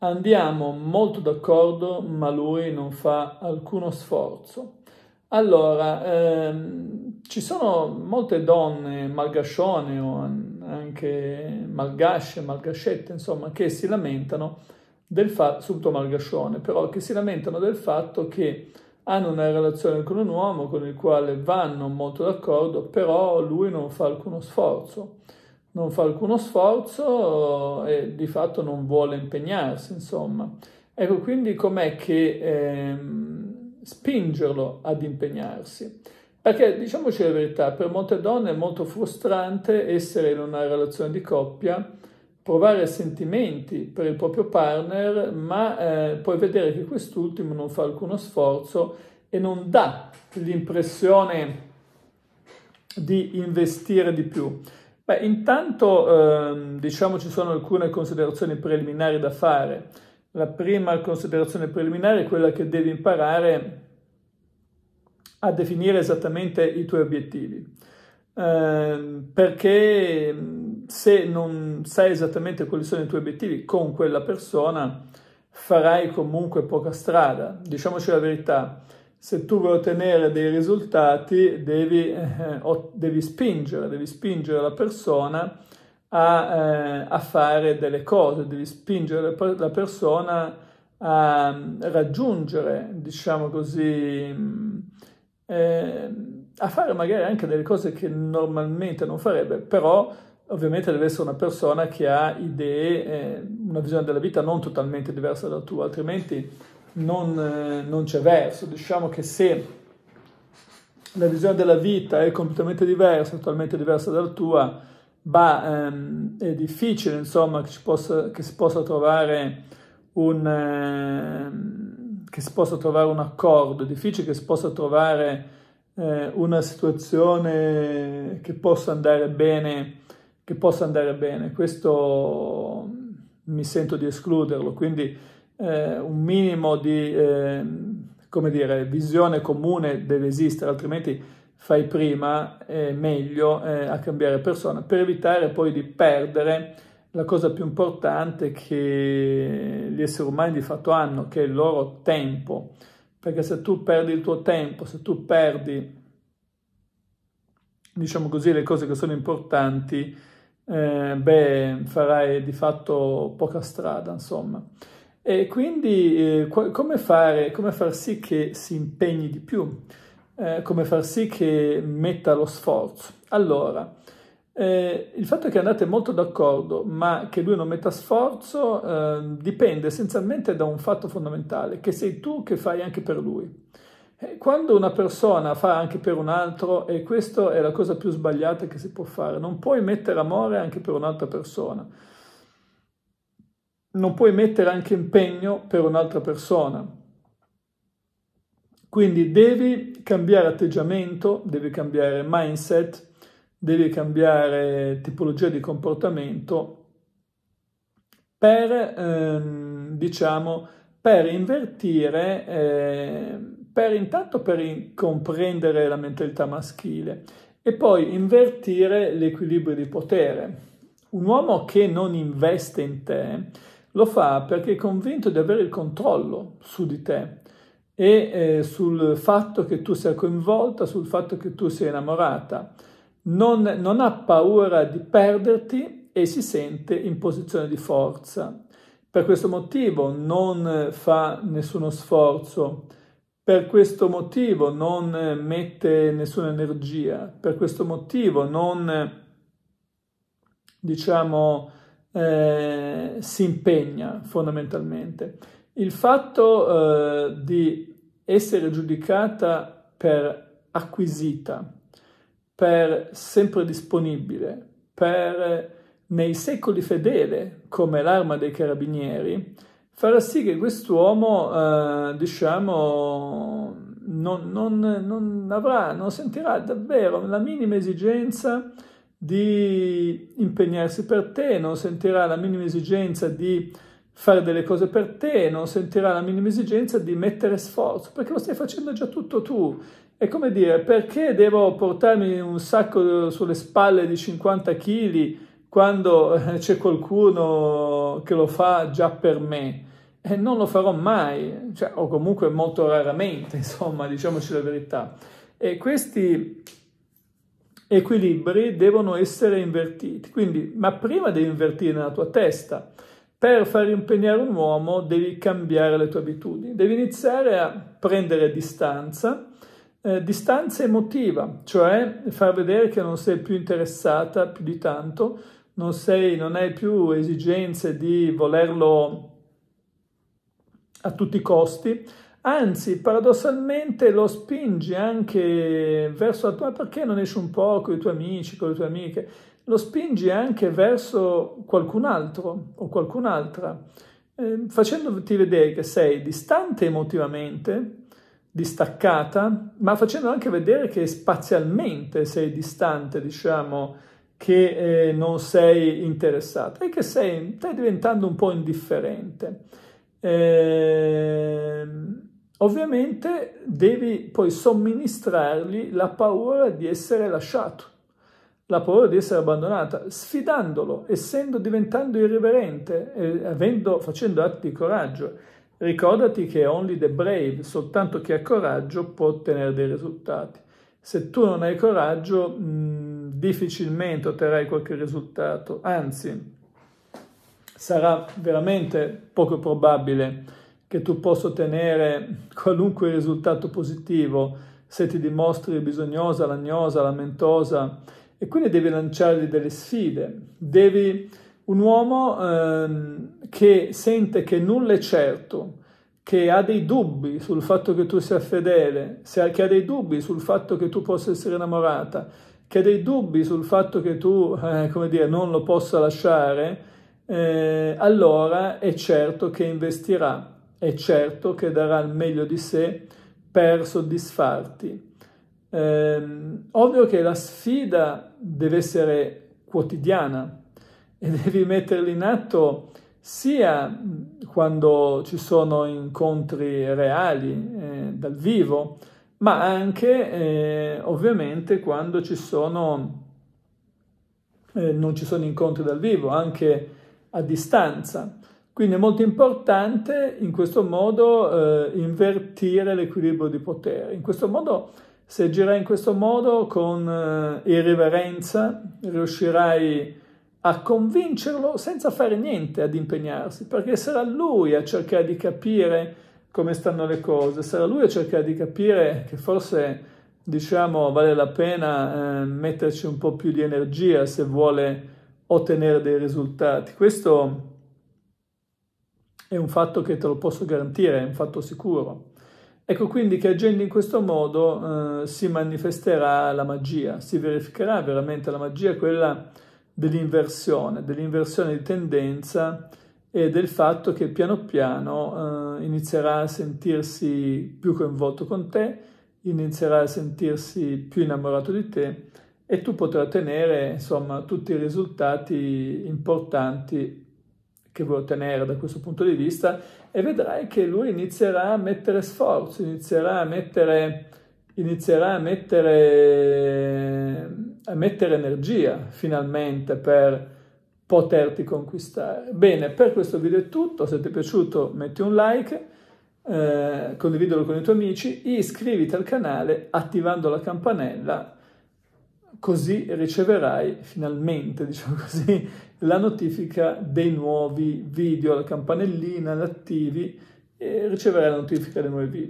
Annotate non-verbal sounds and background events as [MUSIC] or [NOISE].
Andiamo molto d'accordo, ma lui non fa alcuno sforzo. Allora, ehm, ci sono molte donne malgascione o anche malgasce, malgascette, insomma, che si lamentano del fatto, subito malgascione, però che si lamentano del fatto che hanno una relazione con un uomo con il quale vanno molto d'accordo, però lui non fa alcuno sforzo non fa alcuno sforzo e di fatto non vuole impegnarsi, insomma. Ecco, quindi com'è che ehm, spingerlo ad impegnarsi? Perché diciamoci la verità, per molte donne è molto frustrante essere in una relazione di coppia, provare sentimenti per il proprio partner, ma eh, poi vedere che quest'ultimo non fa alcuno sforzo e non dà l'impressione di investire di più. Beh, intanto ehm, diciamo ci sono alcune considerazioni preliminari da fare. La prima considerazione preliminare è quella che devi imparare a definire esattamente i tuoi obiettivi. Eh, perché mm, se non sai esattamente quali sono i tuoi obiettivi con quella persona, farai comunque poca strada. Diciamoci la verità, se tu vuoi ottenere dei risultati devi, eh, devi spingere, devi spingere la persona a, eh, a, fare delle cose, devi spingere la persona a mm, raggiungere, diciamo così, mm, eh, a fare magari anche delle cose che normalmente non farebbe, però ovviamente deve essere una persona che ha idee, eh, una visione della vita non totalmente diversa da tua, altrimenti non, eh, non c'è verso. Diciamo che se la visione della vita è completamente diversa, totalmente diversa dalla tua, ma ehm, è difficile insomma che, ci possa, che, si possa trovare un, ehm, che si possa trovare un accordo, è difficile che si possa trovare eh, una situazione che possa andare bene, che possa andare bene. Questo mi sento di escluderlo, quindi eh, un minimo di eh, come dire, visione comune deve esistere, altrimenti fai prima eh, meglio eh, a cambiare persona per evitare poi di perdere la cosa più importante che gli esseri umani di fatto hanno, che è il loro tempo. Perché se tu perdi il tuo tempo, se tu perdi, diciamo così, le cose che sono importanti, eh, beh, farai di fatto poca strada, insomma. E quindi eh, come, fare, come far sì che si impegni di più? Eh, come far sì che metta lo sforzo? Allora, eh, il fatto che andate molto d'accordo ma che lui non metta sforzo ehm, dipende essenzialmente da un fatto fondamentale, che sei tu che fai anche per lui. Eh, quando una persona fa anche per un altro, e questa è la cosa più sbagliata che si può fare, non puoi mettere amore anche per un'altra persona non puoi mettere anche impegno per un'altra persona. Quindi devi cambiare atteggiamento, devi cambiare mindset, devi cambiare tipologia di comportamento per, ehm, diciamo, per invertire, eh, per intanto per in- comprendere la mentalità maschile e poi invertire l'equilibrio di potere. Un uomo che non investe in te lo fa perché è convinto di avere il controllo su di te e eh, sul fatto che tu sia coinvolta, sul fatto che tu sia innamorata. Non, non ha paura di perderti e si sente in posizione di forza. Per questo motivo non fa nessuno sforzo, per questo motivo non mette nessuna energia, per questo motivo non, diciamo, eh, si impegna fondamentalmente. Il fatto eh, di essere giudicata per acquisita, per sempre disponibile, per nei secoli fedele come l'arma dei carabinieri, farà sì che quest'uomo, eh, diciamo, non, non, non, avrà, non sentirà davvero la minima esigenza di impegnarsi per te, non sentirà la minima esigenza di fare delle cose per te, non sentirà la minima esigenza di mettere sforzo, perché lo stai facendo già tutto tu. È come dire, perché devo portarmi un sacco sulle spalle di 50 kg quando eh, c'è qualcuno che lo fa già per me? E non lo farò mai, cioè, o comunque molto raramente, [LAUGHS] insomma, diciamoci la verità. E questi equilibri devono essere invertiti. Quindi, ma prima devi invertire nella tua testa. Per far impegnare un uomo devi cambiare le tue abitudini, devi iniziare a prendere distanza, eh, distanza emotiva, cioè far vedere che non sei più interessata più di tanto, non, sei, non hai più esigenze di volerlo a tutti i costi, anzi paradossalmente lo spingi anche verso la tua perché non esci un po' con i tuoi amici, con le tue amiche, lo spingi anche verso qualcun altro o qualcun'altra, eh, facendoti vedere che sei distante emotivamente, distaccata, ma facendo anche vedere che spazialmente sei distante, diciamo, che eh, non sei interessata e che sei, stai diventando un po' indifferente. Eh, Ovviamente devi poi somministrargli la paura di essere lasciato, la paura di essere abbandonata, sfidandolo, essendo, diventando irriverente, eh, avendo, facendo atti di coraggio. Ricordati che only the brave, soltanto chi ha coraggio può ottenere dei risultati. Se tu non hai coraggio, mh, mm, difficilmente otterrai qualche risultato, anzi, sarà veramente poco probabile che tu possa ottenere qualunque risultato positivo se ti dimostri bisognosa, lagnosa, lamentosa e quindi devi lanciargli delle sfide. Devi un uomo ehm, che sente che nulla è certo, che ha dei dubbi sul fatto che tu sia fedele, che ha dei dubbi sul fatto che tu possa essere innamorata, che ha dei dubbi sul fatto che tu, eh, come dire, non lo possa lasciare, eh, allora è certo che investirà è certo che darà il meglio di sé per soddisfarti. Eh, ovvio che la sfida deve essere quotidiana e [LAUGHS] devi metterla in atto sia quando ci sono incontri reali eh, dal vivo, ma anche eh, ovviamente quando ci sono, eh, non ci sono incontri dal vivo, anche a distanza. Quindi è molto importante in questo modo eh, invertire l'equilibrio di potere. In questo modo, se agirai in questo modo con eh, irriverenza, riuscirai a convincerlo senza fare niente ad impegnarsi, perché sarà lui a cercare di capire come stanno le cose, sarà lui a cercare di capire che forse diciamo vale la pena eh, metterci un po' più di energia se vuole ottenere dei risultati. Questo è un fatto che te lo posso garantire, è un fatto sicuro. Ecco quindi che agendo in questo modo eh, si manifesterà la magia, si verificherà veramente la magia, quella dell'inversione, dell'inversione di tendenza e del fatto che piano piano eh, inizierà a sentirsi più coinvolto con te, inizierà a sentirsi più innamorato di te e tu potrai ottenere insomma tutti i risultati importanti che vuoi ottenere da questo punto di vista e vedrai che lui inizierà a mettere sforzo, inizierà a mettere, inizierà a mettere, a mettere energia finalmente per poterti conquistare. Bene, per questo video è tutto, se ti è piaciuto metti un like, eh, condividilo con i tuoi amici, iscriviti al canale attivando la campanella così riceverai finalmente, diciamo così, la notifica dei nuovi video, la campanellina, l'attivi e riceverai la notifica dei nuovi video.